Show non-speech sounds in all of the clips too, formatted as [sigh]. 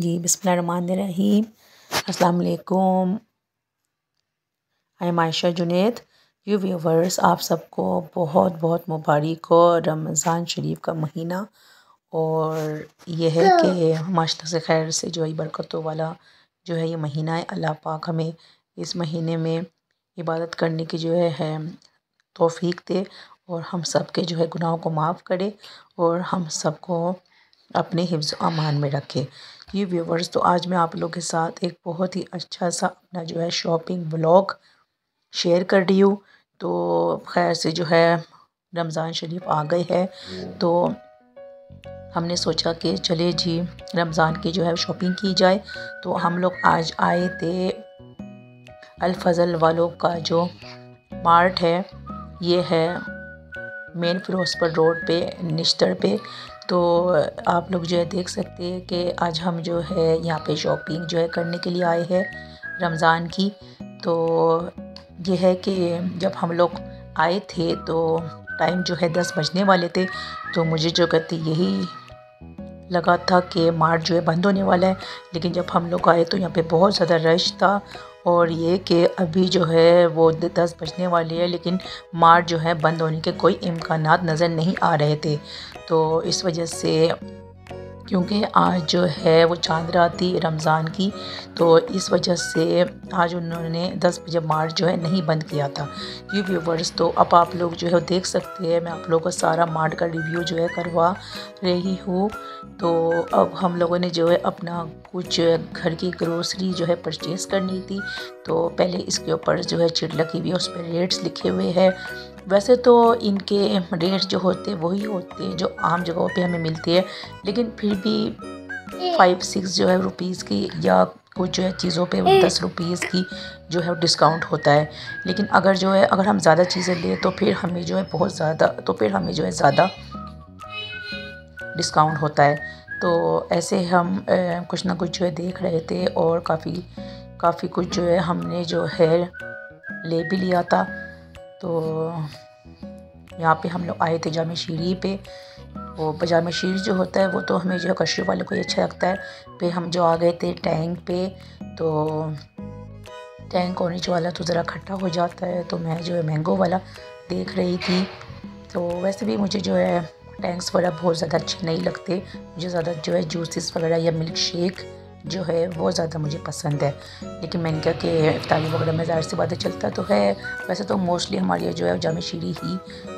जी बिसमीम असलकुम I am Ayesha Junaid you viewers आप सबको बहुत बहुत मुबारक हो रमज़ान शरीफ का महीना और यह है कि माश से खैर से जो है बरकतों वाला जो है ये महीना है अल्लाह पाक हमें इस महीने में इबादत करने की जो है, है तोफ़ी दे और हम सब के जो है गुनाहों को माफ़ करे और हम सबको अपने हिफ्स अमान में रखें ये व्यूवर्स तो आज मैं आप लोग के साथ एक बहुत ही अच्छा सा अपना जो है शॉपिंग ब्लॉग शेयर कर रही हूँ तो खैर से जो है रमज़ान शरीफ आ गए है तो हमने सोचा कि चले जी रमज़ान की जो है शॉपिंग की जाए तो हम लोग आज आए थे अलफजल वालों का जो मार्ट है ये है मेन फिरोजपुर रोड पे निश्तर पे तो आप लोग जो है देख सकते हैं कि आज हम जो है यहाँ पे शॉपिंग जो है करने के लिए आए हैं रमज़ान की तो यह है कि जब हम लोग आए थे तो टाइम जो है दस बजने वाले थे तो मुझे जो कहते यही लगा था कि मार्ट जो है बंद होने वाला है लेकिन जब हम लोग आए तो यहाँ पे बहुत ज़्यादा रश था और ये कि अभी जो है वो दस बजने वाली है लेकिन मार्ट जो है बंद होने के कोई इम्कान नज़र नहीं आ रहे थे तो इस वजह से क्योंकि आज जो है वो चांद रात थी रमज़ान की तो इस वजह से आज उन्होंने 10 बजे मार्च जो है नहीं बंद किया था ये व्यूवर्स तो अब आप लोग जो है देख सकते हैं मैं आप लोगों का सारा मार्ट का रिव्यू जो है करवा रही हूँ तो अब हम लोगों ने जो है अपना कुछ घर की ग्रोसरी जो है परचेज़ करनी थी तो पहले इसके ऊपर जो है चिट लगी हुई है उस पर रेट्स लिखे हुए हैं वैसे तो इनके रेट जो होते हैं वही होते हैं जो आम जगहों पे हमें मिलती है लेकिन फिर भी फाइव सिक्स जो है रुपीज़ की या कुछ जो है चीज़ों पे हम्म। दस रुपीज़ की जो है डिस्काउंट होता है लेकिन अगर जो है अगर हम ज़्यादा चीज़ें लें तो फिर हमें जो है बहुत ज़्यादा तो फिर हमें जो है ज़्यादा डिस्काउंट होता है तो ऐसे हम ए, कुछ ना कुछ जो है देख रहे थे और काफ़ी काफ़ी कुछ जो है हमने जो है ले भी लिया था तो यहाँ पे हम लोग आए थे जाम शीरी पे वो पजामे शीर जो होता है वो तो हमें जो है वालों को ही अच्छा लगता है फिर हम जो आ गए थे टैंक पे तो टैंक ऑरेंज वाला तो ज़रा खट्टा हो जाता है तो मैं जो है मैंगो वाला देख रही थी तो वैसे भी मुझे जो है टैंक्स वगैरह बहुत ज़्यादा अच्छे नहीं लगते मुझे ज़्यादा जो है जूसेस वगैरह या मिल्क शेक जो है वो ज़्यादा मुझे पसंद है लेकिन मैंने कहा कि इफ्तारी वगैरह में ज़ाहिर सी बातें चलता तो है वैसे तो मोस्टली हमारे जो है जाम शीरी ही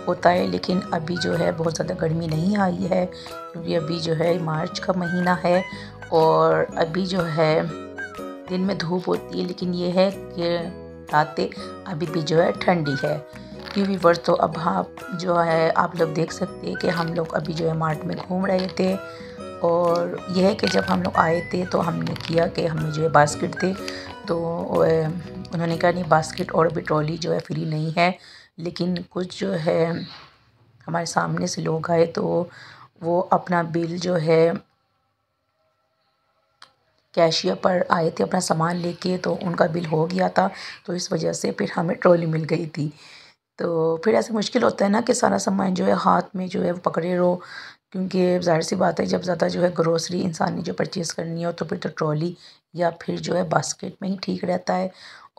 होता है लेकिन अभी जो है बहुत ज़्यादा गर्मी नहीं आई है क्योंकि अभी जो है मार्च का महीना है और अभी जो है दिन में धूप होती है लेकिन ये है कि रातें अभी भी जो है ठंडी है क्योंकि वर्ष तो अब आप हाँ जो है आप लोग देख सकते हैं कि हम लोग अभी जो है मार्ट में घूम रहे थे और यह है कि जब हम लोग आए थे तो हमने किया कि हमें जो है बास्केट थे तो उन्होंने कहा नहीं बास्केट और भी ट्रॉली जो है फ्री नहीं है लेकिन कुछ जो है हमारे सामने से लोग आए तो वो अपना बिल जो है कैशियर पर आए थे अपना सामान लेके तो उनका बिल हो गया था तो इस वजह से फिर हमें ट्रॉली मिल गई थी तो फिर ऐसे मुश्किल होता है ना कि सारा सामान जो है हाथ में जो है पकड़े रहो क्योंकि ज़ाहिर सी बात है जब ज़्यादा जो है ग्रोसरी इंसान ने जो परचेज़ करनी हो तो फिर तो ट्रॉली या फिर जो है बास्केट में ही ठीक रहता है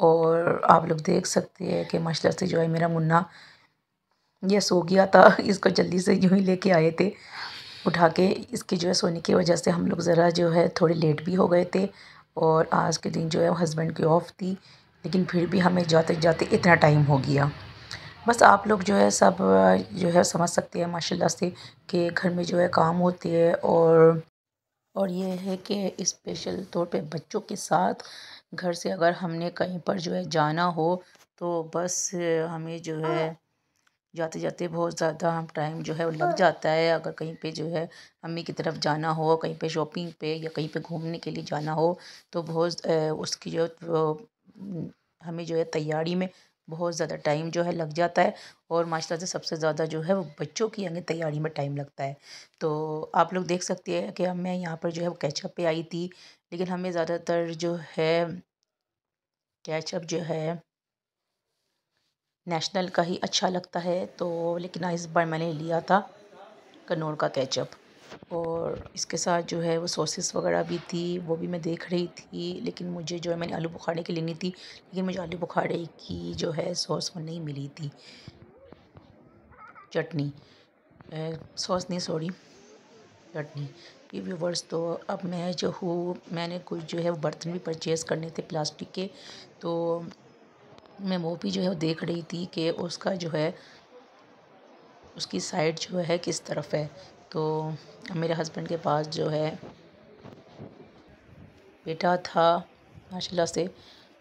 और आप लोग देख सकते हैं कि माशा से जो है मेरा मुन्ना यह सो गया था [laughs] इसको जल्दी से यूँ ही लेके आए थे उठा के इसके जो है सोने की वजह से हम लोग ज़रा जो है थोड़े लेट भी हो गए थे और आज के दिन जो है हस्बैंड की ऑफ़ थी लेकिन फिर भी हमें जाते जाते इतना टाइम हो गया बस आप लोग जो है सब जो है समझ सकते हैं माशाल्लाह से कि घर में जो है काम होती है और और ये है कि स्पेशल तौर पे बच्चों के साथ घर से अगर हमने कहीं पर जो है जाना हो तो बस हमें जो है जाते जाते बहुत ज़्यादा हम टाइम जो है लग जाता है अगर कहीं पे जो है अम्मी की तरफ जाना हो कहीं पे शॉपिंग पे या कहीं पे घूमने के लिए जाना हो तो बहुत उसकी जो हमें जो है तैयारी में बहुत ज़्यादा टाइम जो है लग जाता है और माशाल्लाह से सबसे ज़्यादा जो है वो बच्चों की यानी तैयारी में टाइम लगता है तो आप लोग देख सकते हैं कि हम मैं यहाँ पर जो है वो कैचअप पे आई थी लेकिन हमें ज़्यादातर जो है कैचअप जो है नेशनल का ही अच्छा लगता है तो लेकिन इस बार मैंने लिया था कन्नौर का कैचअप और इसके साथ जो है वो सॉसेस वगैरह भी थी वो भी मैं देख रही थी लेकिन मुझे जो है मैंने आलू बुखारे की लेनी थी लेकिन मुझे आलू बुखारे की जो है सॉस वो नहीं मिली थी चटनी सॉस नहीं सॉरी चटनी ये व्यूवर्स तो अब मैं जो हूँ मैंने कुछ जो है बर्तन भी परचेज़ करने थे प्लास्टिक के तो मैं वो भी जो है देख रही थी कि उसका जो है उसकी साइड जो है किस तरफ है तो मेरे हस्बैंड के पास जो है बेटा था माशाल्लाह से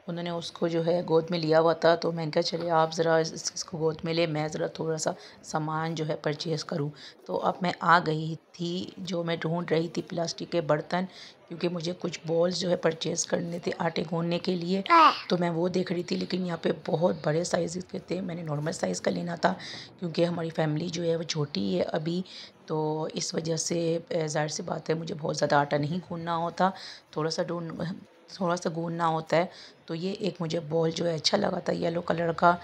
उन्होंने उसको जो है गोद में लिया हुआ था तो मैंने कहा चले आप ज़रा इस, इसको गोद में ले मैं ज़रा थोड़ा सा सामान जो है परचेज़ करूं तो अब मैं आ गई थी जो मैं ढूंढ रही थी प्लास्टिक के बर्तन क्योंकि मुझे कुछ बॉल्स जो है परचेज़ करने थे आटे गूंढने के लिए तो मैं वो देख रही थी लेकिन यहाँ पे बहुत बड़े साइज़ के थे मैंने नॉर्मल साइज़ का लेना था क्योंकि हमारी फैमिली जो है वो छोटी है अभी तो इस वजह से ज़ाहिर सी बात है मुझे बहुत ज़्यादा आटा नहीं गूँधना होता थोड़ा सा डून थोड़ा सा गूँधना होता है तो ये एक मुझे बॉल जो है अच्छा लगा था येलो कलर का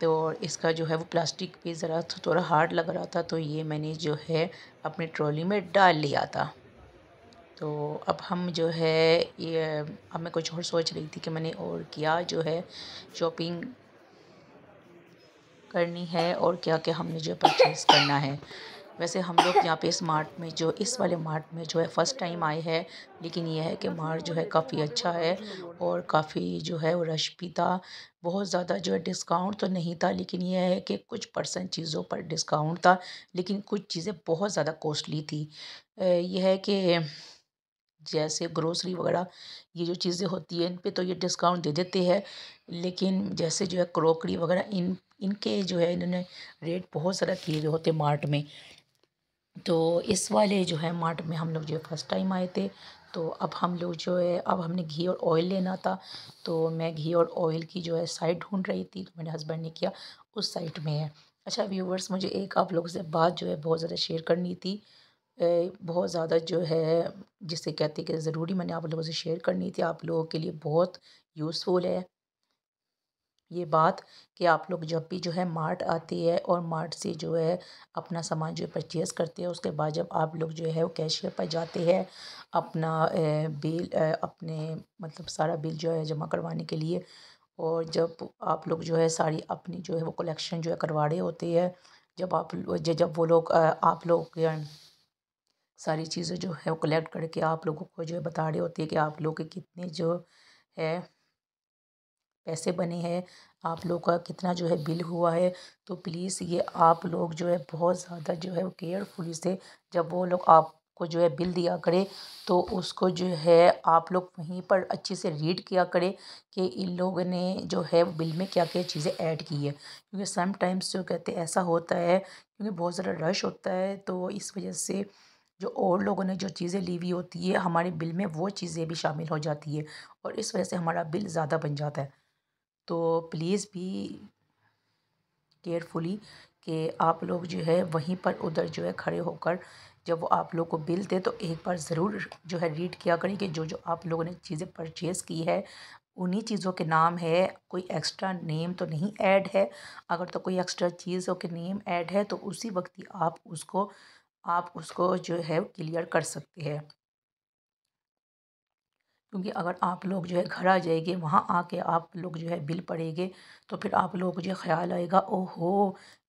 तो इसका जो है वो प्लास्टिक भी ज़रा थोड़ा हार्ड लग रहा था तो ये मैंने जो है अपनी ट्रॉली में डाल लिया था तो अब हम जो है ये अब मैं कुछ और सोच रही थी कि मैंने और क्या जो है शॉपिंग करनी है और क्या क्या हमने जो परचेज़ करना है वैसे हम लोग यहाँ पे इस मार्ट में जो इस वाले मार्ट में जो है फ़र्स्ट टाइम आए हैं लेकिन यह है कि मार्ट जो है काफ़ी अच्छा है और काफ़ी जो है वो रश भी था बहुत ज़्यादा जो है डिस्काउंट तो नहीं था लेकिन यह है कि कुछ परसेंट चीज़ों पर डिस्काउंट था लेकिन कुछ चीज़ें बहुत ज़्यादा कॉस्टली थी यह है कि जैसे ग्रोसरी वगैरह ये जो चीज़ें होती हैं इन पे तो ये डिस्काउंट दे देते हैं लेकिन जैसे जो है क्रॉकरी वगैरह इन इनके जो है इन्होंने रेट बहुत ज़्यादा किए होते मार्ट में तो इस वाले जो है मार्ट में हम लोग जो फर्स्ट टाइम आए थे तो अब हम लोग जो है अब हमने घी और ऑयल लेना था तो मैं घी और ऑयल की जो है साइट ढूंढ रही थी तो मेरे हस्बैंड ने किया उस साइट में है अच्छा व्यूवर्स मुझे एक आप लोगों से बात जो है बहुत ज़्यादा शेयर करनी थी बहुत ज़्यादा जो है जिसे कहते कि ज़रूरी मैंने आप लोगों से शेयर करनी थी आप लोगों के लिए बहुत यूज़फुल है ये बात कि आप लोग जब भी जो है मार्ट आती है और मार्ट से जो है अपना सामान जो परचेज़ करते हैं उसके बाद जब आप लोग जो है वो कैशियर पर जाते हैं अपना बिल अपने मतलब सारा बिल जो है जमा करवाने के लिए और जब आप लोग जो है सारी अपनी जो है वो कलेक्शन जो है करवा रहे होते हैं जब आप जब वो लोग आप लोग सारी चीज़ें जो है वो कलेक्ट करके आप लोगों को जो है बता रहे होते हैं कि आप लोग के कितने जो है पैसे बने हैं आप लोग का कितना जो है बिल हुआ है तो प्लीज़ ये आप लोग जो है बहुत ज़्यादा जो है केयरफुली से जब वो लोग आपको जो है बिल दिया करें तो उसको जो है आप लोग वहीं पर अच्छे से रीड किया करें कि इन लोगों ने जो है बिल में क्या क्या चीज़ें ऐड की है क्योंकि समटाइम्स जो कहते हैं ऐसा होता है क्योंकि बहुत ज़्यादा रश होता है तो इस वजह से जो और लोगों ने जो चीज़ें ली हुई होती है हमारे बिल में वो चीज़ें भी शामिल हो जाती है और इस वजह से हमारा बिल ज़्यादा बन जाता है तो प्लीज़ भी केयरफुली कि आप लोग जो है वहीं पर उधर जो है खड़े होकर जब वो आप लोग को बिल दे तो एक बार ज़रूर जो है रीड किया करें कि जो जो आप लोगों ने चीज़ें परचेज़ की है उन्हीं चीज़ों के नाम है कोई एक्स्ट्रा नेम तो नहीं ऐड है अगर तो कोई एक्स्ट्रा चीज़ों के नेम ऐड है तो उसी वक्त ही आप उसको आप उसको जो है क्लियर कर सकते हैं क्योंकि अगर आप लोग जो है घर आ जाएंगे वहाँ आके आप लोग जो है बिल पड़ेंगे तो फिर आप लोग जो ख्याल आएगा ओहो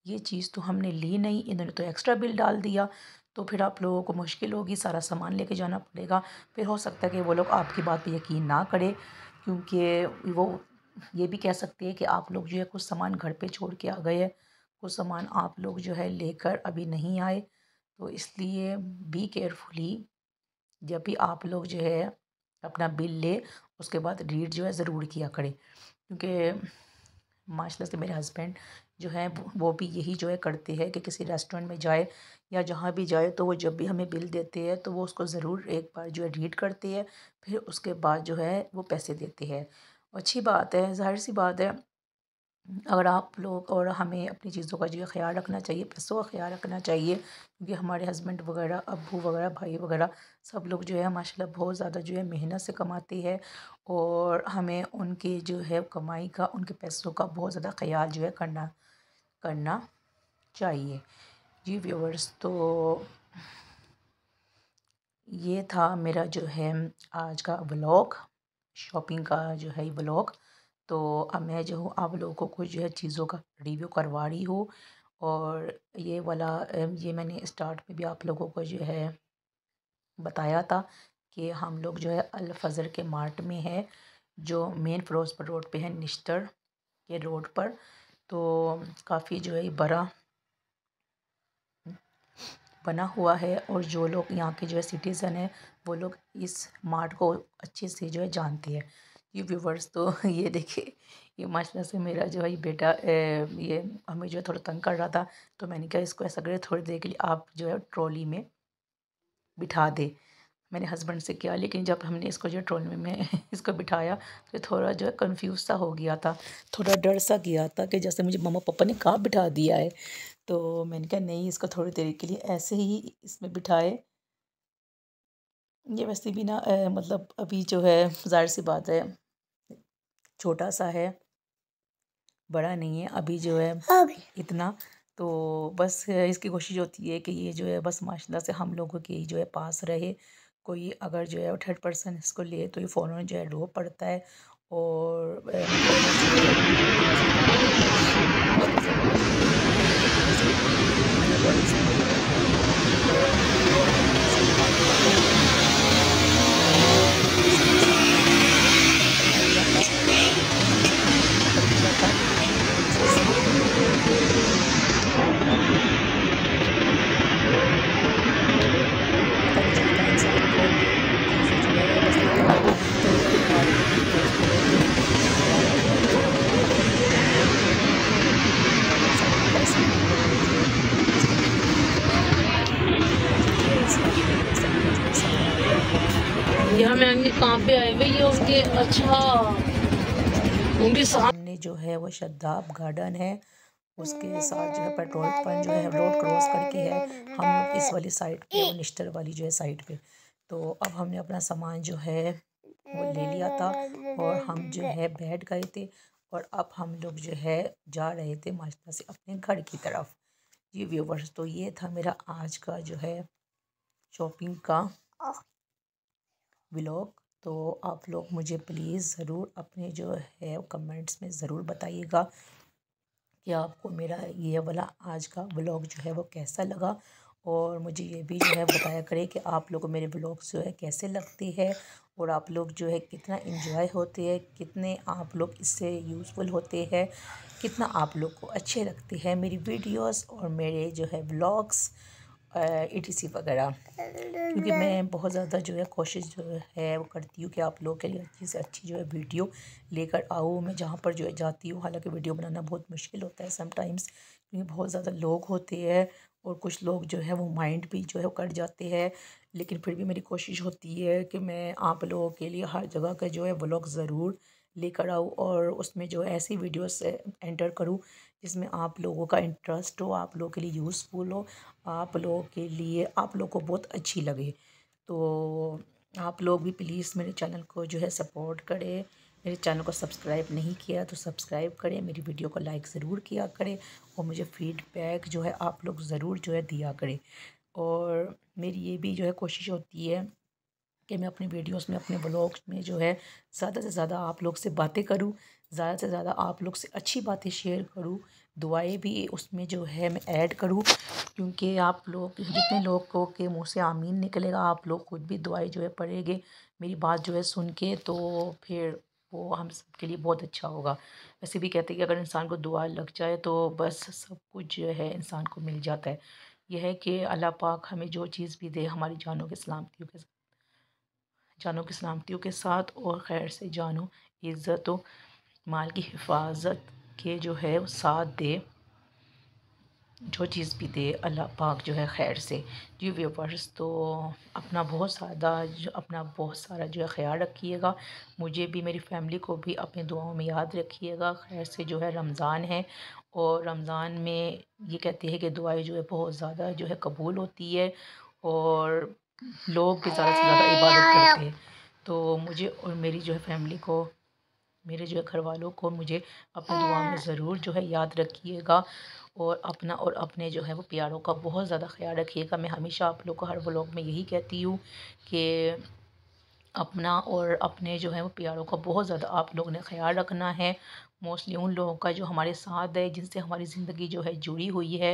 ये चीज़ तो हमने ली नहीं इन्होंने तो एक्स्ट्रा बिल डाल दिया तो फिर आप लोगों को मुश्किल होगी सारा सामान लेके जाना पड़ेगा फिर हो सकता है कि वो लोग आपकी बात पर यकीन ना करें क्योंकि वो ये भी कह सकते हैं कि आप लोग जो है कुछ सामान घर पर छोड़ के आ गए हैं कुछ सामान आप लोग जो है लेकर अभी नहीं आए तो इसलिए बी केयरफुली जब भी आप लोग जो है अपना बिल ले उसके बाद रीड जो है ज़रूर किया करें क्योंकि माशाल्लाह से मेरे हस्बैंड जो है वो भी यही जो है करते हैं कि किसी रेस्टोरेंट में जाए या जहाँ भी जाए तो वो जब भी हमें बिल देते हैं तो वो उसको ज़रूर एक बार जो है रीड करते हैं फिर उसके बाद जो है वो पैसे देते हैं अच्छी बात है जाहिर सी बात है अगर आप लोग और हमें अपनी चीज़ों का जो है ख्याल रखना चाहिए पैसों का ख्याल रखना चाहिए क्योंकि हमारे हस्बैंड वगैरह अबू वगैरह भाई वगैरह सब लोग जो है माशाल्लाह बहुत ज़्यादा जो है मेहनत से कमाती है और हमें उनके जो है कमाई का उनके पैसों का बहुत ज़्यादा ख्याल जो है करना करना चाहिए जी व्यूवर्स तो ये था मेरा जो है आज का ब्लॉग शॉपिंग का जो है ब्लॉग तो अब मैं जो हूँ आप लोगों को कुछ जो है चीज़ों का रिव्यू करवा रही हूँ और ये वाला ये मैंने स्टार्ट में भी आप लोगों को जो है बताया था कि हम लोग जो है अलफजर के मार्ट में है जो मेन फरोजपुर रोड पे है निश्तर के रोड पर तो काफ़ी जो है बड़ा बना हुआ है और जो लोग यहाँ के जो है सिटीज़न हैं वो लोग इस मार्ट को अच्छे से जो है जानते हैं ये व्यूवर्स तो ये देखिए ये माशाल्लाह से मेरा जो है बेटा ए, ये हमें जो है थोड़ा तंग कर रहा था तो मैंने कहा इसको ऐसा करे थोड़ी देर के लिए आप जो है ट्रॉली में बिठा दे मैंने हस्बैंड से किया लेकिन जब हमने इसको जो ट्रॉली में [laughs] इसको बिठाया तो थोड़ा जो है कन्फ्यूज सा हो गया था थोड़ा डर सा गया था कि जैसे मुझे मम्मा पापा ने कहाँ बिठा दिया है तो मैंने कहा नहीं इसको थोड़ी देर के लिए ऐसे ही इसमें बिठाए ये वैसे भी ना मतलब अभी जो है जाहिर सी बात है छोटा सा है बड़ा नहीं है अभी जो है हाँ, इतना तो बस इसकी कोशिश होती है कि ये जो है बस माशाल्लाह से हम लोगों के ही जो है पास रहे कोई अगर जो है थर्ड पर्सन इसको ले तो ये फ़ौरन जो है रो पड़ता है और यहाँ कहाँ पे आए ये उनके अच्छा उनके सामने जो है वो शद्दाब गार्डन है उसके साथ जो है पेट्रोल पंप जो है रोड क्रॉस करके है हम इस वाली साइड पे निश्तर वाली जो है साइड पे तो अब हमने अपना सामान जो है वो ले लिया था और हम जो है बैठ गए थे और अब हम लोग जो है जा रहे थे माशा से अपने घर की तरफ ये व्यूवर्स तो ये था मेरा आज का जो है शॉपिंग का व्लॉग तो आप लोग मुझे प्लीज़ ज़रूर अपने जो है कमेंट्स में ज़रूर बताइएगा कि आपको मेरा ये वाला आज का व्लॉग जो है वो कैसा लगा और मुझे ये भी जो है बताया करें कि आप लोग मेरे ब्लॉग्स जो है कैसे लगती है और आप लोग जो है कितना इन्जॉय होते हैं कितने आप लोग इससे यूज़फुल होते हैं कितना आप लोग को अच्छे लगते हैं मेरी वीडियोस और मेरे जो है blogs A T e C वगैरह क्योंकि मैं बहुत ज़्यादा जो है कोशिश जो है वो करती हूँ कि आप लोग के लिए अच्छी से अच्छी जो है वीडियो लेकर आऊँ मैं जहाँ पर जो है जाती हूँ हालांकि वीडियो बनाना बहुत मुश्किल होता है समटाइम्स क्योंकि बहुत ज़्यादा लोग होते हैं और कुछ लोग जो है वो माइंड भी जो है वो कट जाते हैं लेकिन फिर भी मेरी कोशिश होती है कि मैं आप लोगों के लिए हर जगह का जो है ब्लॉग ज़रूर लेकर आऊँ और उसमें जो ऐसी वीडियोस एंटर करूँ जिसमें आप लोगों का इंटरेस्ट हो आप लोगों के लिए यूज़फुल हो आप लोगों के लिए आप लोगों को बहुत अच्छी लगे तो आप लोग भी प्लीज़ मेरे चैनल को जो है सपोर्ट करें मेरे चैनल को सब्सक्राइब नहीं किया तो सब्सक्राइब करें मेरी वीडियो को लाइक ज़रूर किया करें और मुझे फीडबैक जो है आप लोग ज़रूर जो है दिया करें और मेरी ये भी जो है कोशिश होती है कि मैं अपनी वीडियोस में अपने ब्लॉग्स में जो है ज़्यादा से ज़्यादा आप लोग से बातें करूं ज़्यादा से ज़्यादा आप लोग से अच्छी बातें शेयर करूँ दुआएं भी उसमें जो है मैं ऐड करूँ क्योंकि आप लोग जितने लोगों के मुंह से आमीन निकलेगा आप लोग खुद भी दुआएं जो है पढ़ेंगे मेरी बात जो है सुन के तो फिर वो हम सब के लिए बहुत अच्छा होगा वैसे भी कहते हैं कि अगर इंसान को दुआ लग जाए तो बस सब कुछ जो है इंसान को मिल जाता है यह है कि अल्लाह पाक हमें जो चीज़ भी दे हमारी जानों के सलामती के साथ जानों की सलामती के साथ और खैर से जानों इज़्ज़तों माल की हिफाजत के जो है वो साथ दे जो चीज़ भी दे अल्लाह पाक जो है खैर से जी व्यूवर्स तो अपना बहुत सादा अपना बहुत सारा जो है ख्याल रखिएगा मुझे भी मेरी फैमिली को भी अपनी दुआओं में याद रखिएगा खैर से जो है रमज़ान है और रमज़ान में ये कहते हैं कि दुआएं जो है बहुत ज़्यादा जो है कबूल होती है और लोग भी ज़्यादा से ज़्यादा इबादत करते हैं तो मुझे और मेरी जो है फैमिली को मेरे जो है घर वालों को मुझे अपनी दुआ में हाँ। ज़रूर जो है याद रखिएगा और अपना और अपने जो है वो प्यारों का बहुत ज़्यादा ख्याल रखिएगा मैं हमेशा आप लोग को हर व्लॉग में यही कहती हूँ कि अपना और अपने जो है वो प्यारों का बहुत ज़्यादा आप लोग ने ख्याल रखना है मोस्टली उन लोगों का जो हमारे साथ है जिनसे हमारी ज़िंदगी जो है जुड़ी हुई है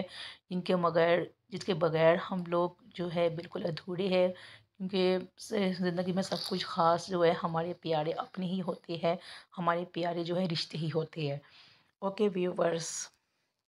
जिनके मगर जिसके बगैर हम लोग जो है बिल्कुल अधूरे हैं क्योंकि ज़िंदगी में सब कुछ ख़ास जो है हमारे प्यारे अपने ही होते हैं हमारे प्यारे जो है रिश्ते ही होते हैं ओके व्यूवर्स